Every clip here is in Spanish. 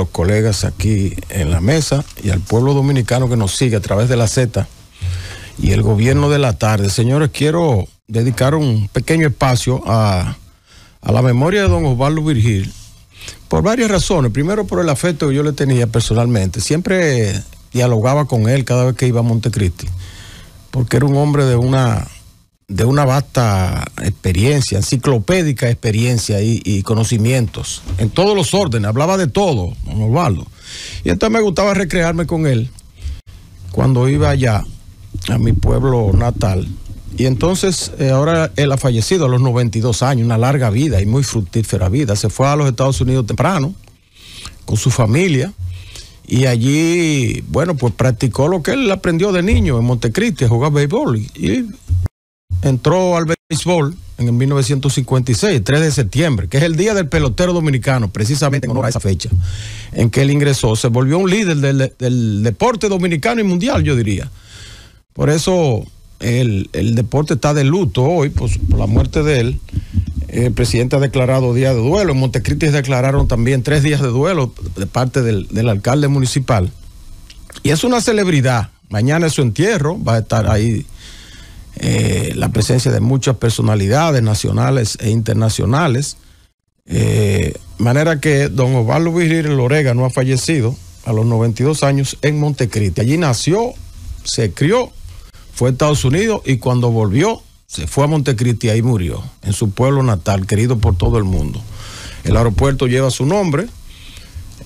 los colegas aquí en la mesa y al pueblo dominicano que nos sigue a través de la Z y el gobierno de la tarde. Señores, quiero dedicar un pequeño espacio a, a la memoria de don Osvaldo Virgil por varias razones. Primero, por el afecto que yo le tenía personalmente. Siempre dialogaba con él cada vez que iba a Montecristi, porque era un hombre de una de una vasta experiencia, enciclopédica experiencia y, conocimientos, en todos los órdenes, hablaba de todo, don Osvaldo. Y entonces me gustaba recrearme con él cuando iba allá, a mi pueblo natal. Y entonces eh, ahora él ha fallecido a los 92 años, una larga vida y muy fructífera vida. Se fue a los Estados Unidos temprano con su familia y allí, bueno, pues practicó lo que él aprendió de niño en Montecristi, jugar béisbol y entró al béisbol en el 1956, 3 de septiembre, que es el día del pelotero dominicano, precisamente con esa fecha, en que él ingresó, se volvió un líder del, deporte dominicano y mundial, yo diría. Por eso el, deporte está de luto hoy pues, por la muerte de él. El presidente ha declarado día de duelo. En Montecristi declararon también tres días de duelo de parte del alcalde municipal. Y es una celebridad. Mañana es su entierro, va a estar ahí eh, la presencia de muchas personalidades nacionales e internacionales. Eh, manera que don Osvaldo Viril Lorega no ha fallecido a los 92 años en Montecristi. Allí nació, se crió, fue a Estados Unidos y cuando volvió se fue a Montecristi y ahí murió, en su pueblo natal, querido por todo el mundo. El aeropuerto lleva su nombre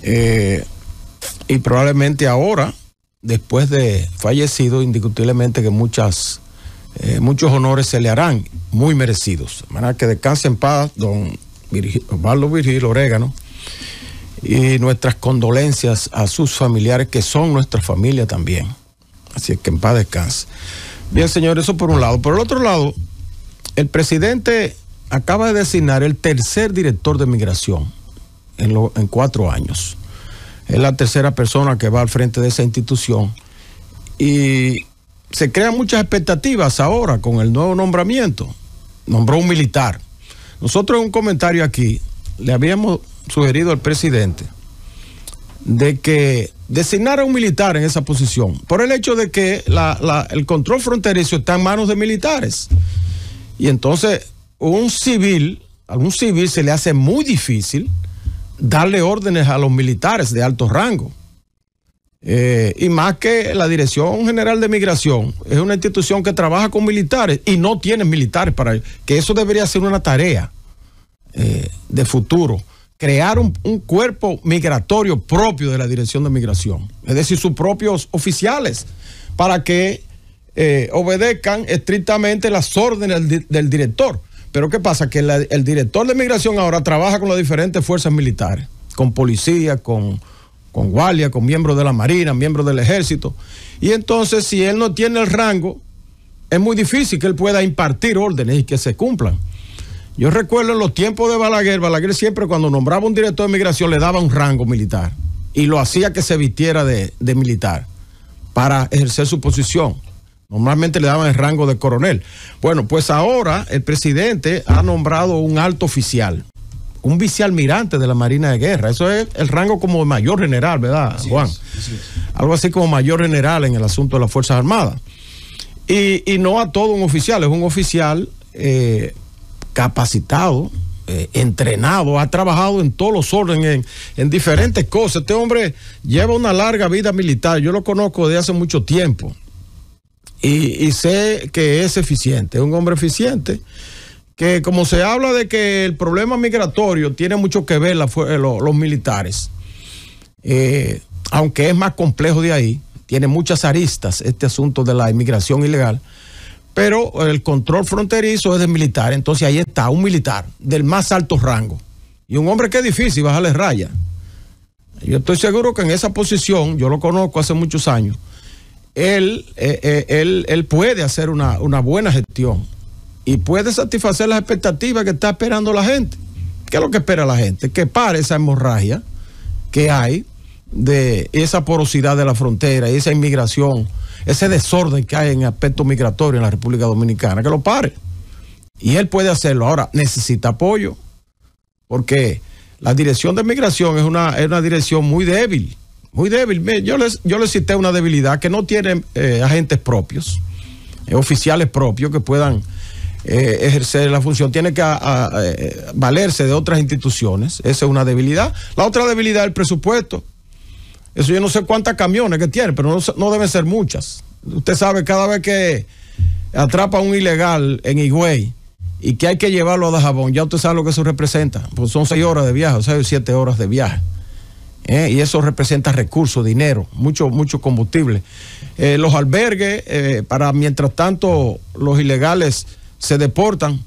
eh, y probablemente ahora, después de fallecido, indiscutiblemente que muchas eh, muchos honores se le harán, muy merecidos. Manera que descanse en paz, don Osvaldo Virgil Orégano, y nuestras condolencias a sus familiares, que son nuestra familia también. Así es que en paz descanse. Bien, señor, eso por un lado. Por el otro lado, el presidente acaba de designar el tercer director de migración en, en cuatro años. Es la tercera persona que va al frente de esa institución. Y se crean muchas expectativas ahora con el nuevo nombramiento. Nombró un militar. Nosotros en un comentario aquí le habíamos sugerido al presidente de que designara a un militar en esa posición, por el hecho de que el control fronterizo está en manos de militares. Y entonces, un civil, a un civil se le hace muy difícil darle órdenes a los militares de alto rango. Eh, y más que la Dirección General de Migración es una institución que trabaja con militares y no tiene militares para Que eso debería ser una tarea eh, de futuro. Crear un, cuerpo migratorio propio de la Dirección de Migración. Es decir, sus propios oficiales para que eh, obedezcan estrictamente las órdenes del, director. Pero ¿qué pasa? Que el director de migración ahora trabaja con las diferentes fuerzas militares, con policía, con con guardia, con miembros de la Marina, miembros del Ejército. Y entonces, si él no tiene el rango, es muy difícil que él pueda impartir órdenes y que se cumplan. Yo recuerdo en los tiempos de Balaguer, Balaguer siempre cuando nombraba un director de migración le daba un rango militar y lo hacía que se vistiera de, de militar para ejercer su posición. Normalmente le daban el rango de coronel. Bueno, pues ahora el presidente ha nombrado un alto oficial un vicealmirante de la Marina de Guerra. Eso es el rango como mayor general, ¿verdad, Juan? Algo así como mayor general en el asunto de las Fuerzas Armadas. Y, no a todo un oficial, es un oficial eh, capacitado, eh, entrenado, ha trabajado en todos los órdenes, en, diferentes cosas. Este hombre lleva una larga vida militar, yo lo conozco de hace mucho tiempo y, y sé que es eficiente, es un hombre eficiente que como se habla de que el problema migratorio tiene mucho que ver eh, los, militares, eh, aunque es más complejo de ahí, tiene muchas aristas este asunto de la inmigración ilegal, pero el control fronterizo es de militar, entonces ahí está un militar del más alto rango y un hombre que es difícil bajarle raya. Yo estoy seguro que en esa posición, yo lo conozco hace muchos años, él, eh, él, puede hacer una, una buena gestión y puede satisfacer las expectativas que está esperando la gente. ¿Qué es lo que espera la gente? Que pare esa hemorragia que hay de esa porosidad de la frontera y esa inmigración, ese desorden que hay en aspecto migratorio en la República Dominicana, que lo pare. Y él puede hacerlo. Ahora, necesita apoyo, porque la dirección de migración es una, dirección muy débil, muy débil. Yo le yo cité una debilidad que no tiene eh, agentes propios, eh, oficiales propios que puedan eh, ejercer la función, tiene que eh, valerse de otras instituciones. Esa es una debilidad. La otra debilidad es el presupuesto. Eso yo no sé cuántas camiones que tiene, pero no, deben ser muchas. Usted sabe, cada vez que atrapa un ilegal en Higüey y que hay que llevarlo a Dajabón, ya usted sabe lo que eso representa. Pues son seis horas de viaje, o sea, siete horas de viaje. Eh, y eso representa recursos, dinero, mucho, mucho combustible. los albergues, para mientras tanto los ilegales se deportan,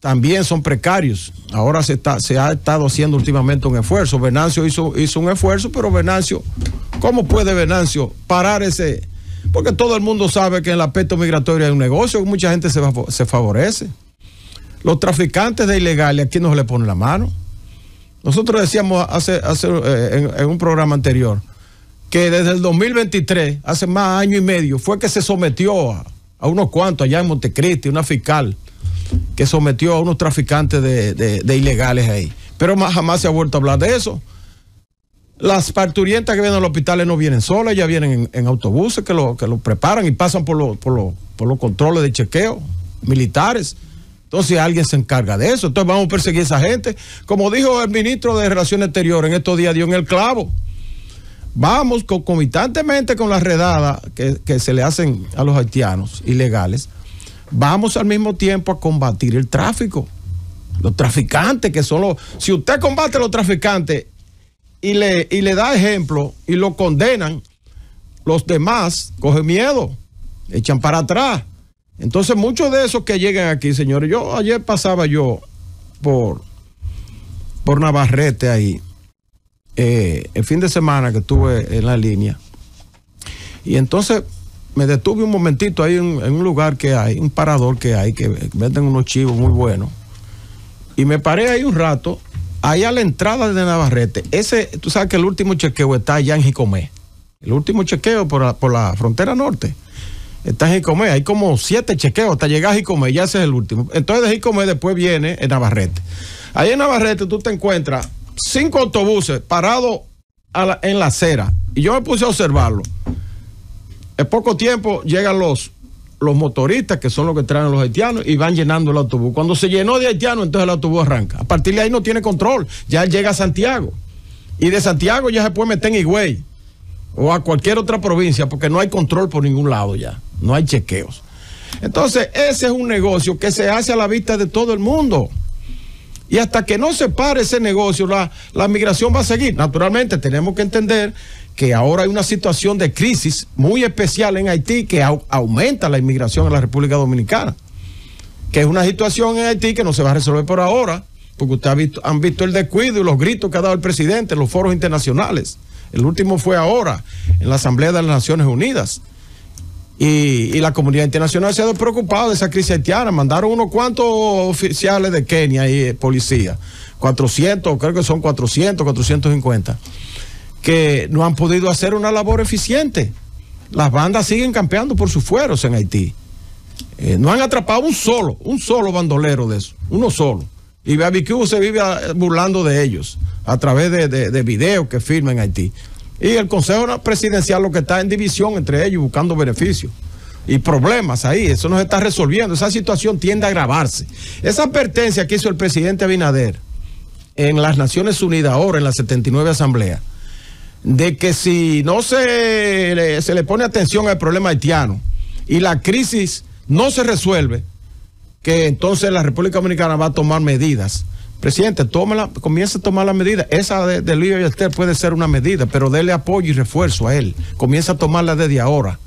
también son precarios. Ahora se, está, se ha estado haciendo últimamente un esfuerzo. Venancio hizo, hizo un esfuerzo, pero Venancio, ¿cómo puede Venancio parar ese? Porque todo el mundo sabe que en el aspecto migratorio hay un negocio, mucha gente se, se favorece. Los traficantes de ilegales, aquí no se le ponen la mano? Nosotros decíamos hace, eh, en, en, un programa anterior que desde el 2023, hace más año y medio, fue que se sometió a, a unos cuantos allá en Montecristi, una fiscal que sometió a unos traficantes de, ilegales ahí. Pero jamás se ha vuelto a hablar de eso. Las parturientas que vienen a los hospitales no vienen solas, ya vienen en, autobuses que lo, que preparan y pasan por, por, por los controles de chequeo militares. Entonces alguien se encarga de eso. Entonces vamos a perseguir a esa gente. Como dijo el ministro de Relaciones Exteriores en estos días, dio en el clavo vamos concomitantemente con las redadas que, se le hacen a los haitianos ilegales, vamos al mismo tiempo a combatir el tráfico. Los traficantes que son los... Si usted combate a los traficantes y le, y le da ejemplo y lo condenan, los demás cogen miedo, echan para atrás. Entonces muchos de esos que llegan aquí, señores, yo ayer pasaba yo por, por Navarrete ahí eh, el fin de semana que estuve en la línea. Y entonces me detuve un momentito ahí en, un lugar que hay, un parador que hay, que venden unos chivos muy buenos. Y me paré ahí un rato, ahí a la entrada de Navarrete. Ese, tú sabes que el último chequeo está allá en Jicomé. El último chequeo por la, por la frontera norte está en Jicomé. Hay como siete chequeos hasta llegar a Jicomé, ya ese es el último. Entonces de Jicomé después viene en Navarrete. Ahí en Navarrete tú te encuentras cinco autobuses parados en la acera. Y yo me puse a observarlo. En poco tiempo llegan los, los motoristas, que son los que traen los haitianos, y van llenando el autobús. Cuando se llenó de haitianos, entonces el autobús arranca. A partir de ahí no tiene control. Ya llega a Santiago. Y de Santiago ya se puede meter en Higüey o a cualquier otra provincia, porque no hay control por ningún lado ya. No hay chequeos. Entonces, ese es un negocio que se hace a la vista de todo el mundo. Y hasta que no se pare ese negocio, la, migración va a seguir. Naturalmente, tenemos que entender que ahora hay una situación de crisis muy especial en Haití que aumenta la inmigración en la República Dominicana. Que es una situación en Haití que no se va a resolver por ahora, porque ustedes visto, han visto el descuido y los gritos que ha dado el presidente en los foros internacionales. El último fue ahora, en la Asamblea de las Naciones Unidas y, la comunidad internacional se ha preocupado de esa crisis haitiana. Mandaron unos cuantos oficiales de Kenia y eh, policía, 400, creo que son 400, 450, que no han podido hacer una labor eficiente. Las bandas siguen campeando por sus fueros en Haití. Eh, no han atrapado un solo, un solo bandolero de eso, uno solo. Y BBQ se vive ah, burlando de ellos a través de, de, de videos que firma en Haití. Y el Consejo Presidencial lo que está en división entre ellos buscando beneficios y problemas ahí. Eso no se está resolviendo. Esa situación tiende a agravarse. Esa advertencia que hizo el presidente Abinader en las Naciones Unidas, ahora en la 79 Asamblea, de que si no se le, se le pone atención al problema haitiano y la crisis no se resuelve, que entonces la República Dominicana va a tomar medidas presidente, tómala, comience a tomar la medida. Esa de, de Luis Ballester puede ser una medida, pero dele apoyo y refuerzo a él. Comienza a tomarla desde ahora.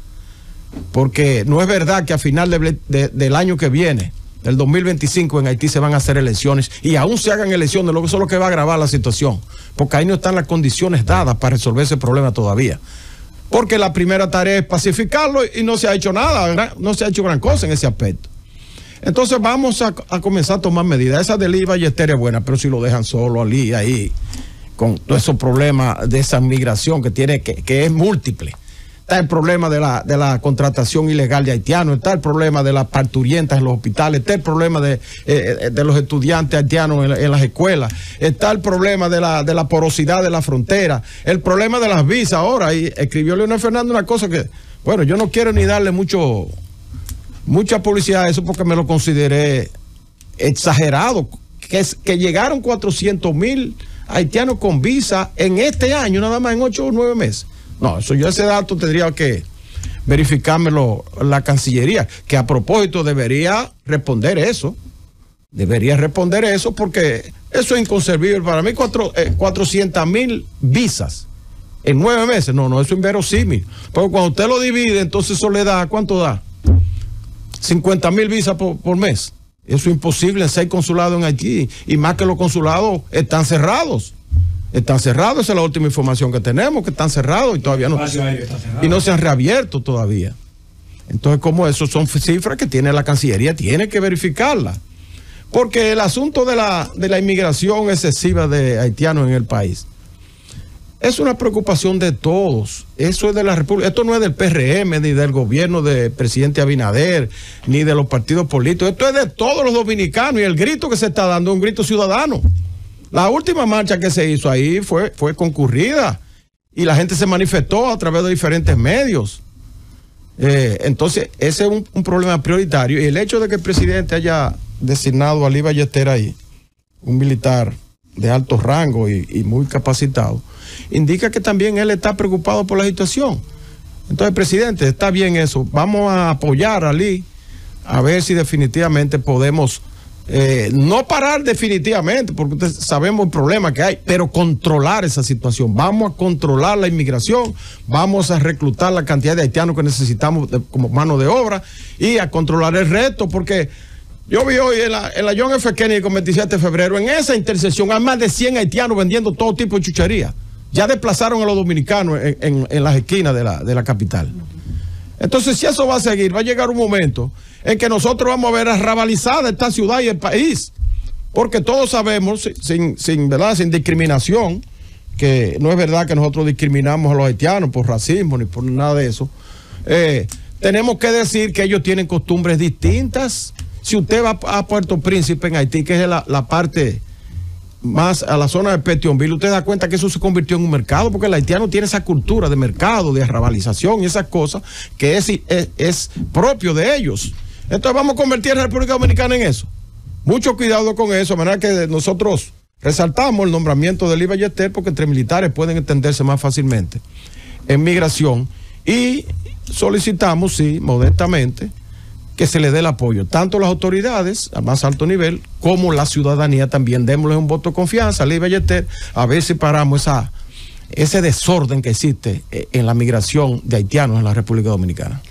Porque no es verdad que a final del año que viene, del 2025, en Haití se van a hacer elecciones y aún se hagan elecciones, lo que eso lo que va a agravar la situación. Porque ahí no están las condiciones dadas para resolver ese problema todavía. Porque la primera tarea es pacificarlo y no se ha hecho nada, no se ha hecho gran cosa en ese aspecto. Entonces vamos a, comenzar a tomar medidas. Esa del IVA y Esteria es buena, pero si lo dejan solo allí, ahí, con todos esos problemas de esa migración que tiene, que, que es múltiple. Está el problema de la, contratación ilegal de haitianos, está el problema de las parturientas en los hospitales, está el problema de, eh, los estudiantes haitianos en, las escuelas, está el problema de la, de la porosidad de la frontera, el problema de las visas ahora. Y escribió Leonel Fernando una cosa que, bueno, yo no quiero ni darle mucho mucha publicidad, eso porque me lo consideré exagerado, que, que llegaron 400 mil haitianos con visa en este año, nada más en 8 o 9 meses. No, eso yo ese dato tendría que verificármelo la Cancillería, que a propósito debería responder eso. Debería responder eso porque eso es inconcebible. Para mí, 400 eh, mil visas en nueve meses. No, no, eso es inverosímil. Pero cuando usted lo divide, entonces eso le da, ¿cuánto da? 50 mil visas por, mes. Eso es imposible en seis consulados en Haití. Y más que los consulados están cerrados. Están cerrados, esa es la última información que tenemos, que están cerrados y todavía no, y no se han reabierto todavía. Entonces, como eso son cifras que tiene la Cancillería, tiene que verificarlas. Porque el asunto de la, de la inmigración excesiva de haitianos en el país es una preocupación de todos. Eso es de la República. Esto no es del PRM, ni del gobierno del presidente Abinader, ni de los partidos políticos. Esto es de todos los dominicanos y el grito que se está dando es un grito ciudadano. La última marcha que se hizo ahí fue, fue concurrida y la gente se manifestó a través de diferentes medios. Eh, entonces, ese es un, problema prioritario. Y el hecho de que el presidente haya designado a Ali Ballester ahí, un militar de alto rango y, muy capacitado, indica que también él está preocupado por la situación. Entonces, presidente, está bien eso. Vamos a apoyar a Lee a ver si definitivamente podemos eh, no parar definitivamente, porque sabemos el problema que hay, pero controlar esa situación. Vamos a controlar la inmigración, vamos a reclutar la cantidad de haitianos que necesitamos como mano de obra y a controlar el resto, porque yo vi hoy en la, en John F. Kennedy con 27 de febrero, en esa intersección hay más de 100 haitianos vendiendo todo tipo de chuchería. Ya desplazaron a los dominicanos en, las esquinas de la, capital. Entonces, si eso va a seguir, va a llegar un momento en que nosotros vamos a ver arrabalizada esta ciudad y el país. Porque todos sabemos, sin, sin, ¿verdad? sin discriminación, que no es verdad que nosotros discriminamos a los haitianos por racismo ni por nada de eso. Eh, tenemos que decir que ellos tienen costumbres distintas, si usted va a Puerto Príncipe en Haití, que es la, parte más a la zona de Petionville, usted da cuenta que eso se convirtió en un mercado, porque el haitiano tiene esa cultura de mercado, de arrabalización y esas cosas que es, es, propio de ellos. Entonces vamos a convertir a la República Dominicana en eso. Mucho cuidado con eso, de manera que nosotros resaltamos el nombramiento de Libre Yester porque entre militares pueden entenderse más fácilmente en migración y solicitamos, sí, modestamente, que se le dé el apoyo, tanto las autoridades a más alto nivel como la ciudadanía también. Démosle un voto de confianza, Ley Belleter, a ver si paramos esa, ese desorden que existe eh, en la migración de haitianos en la República Dominicana.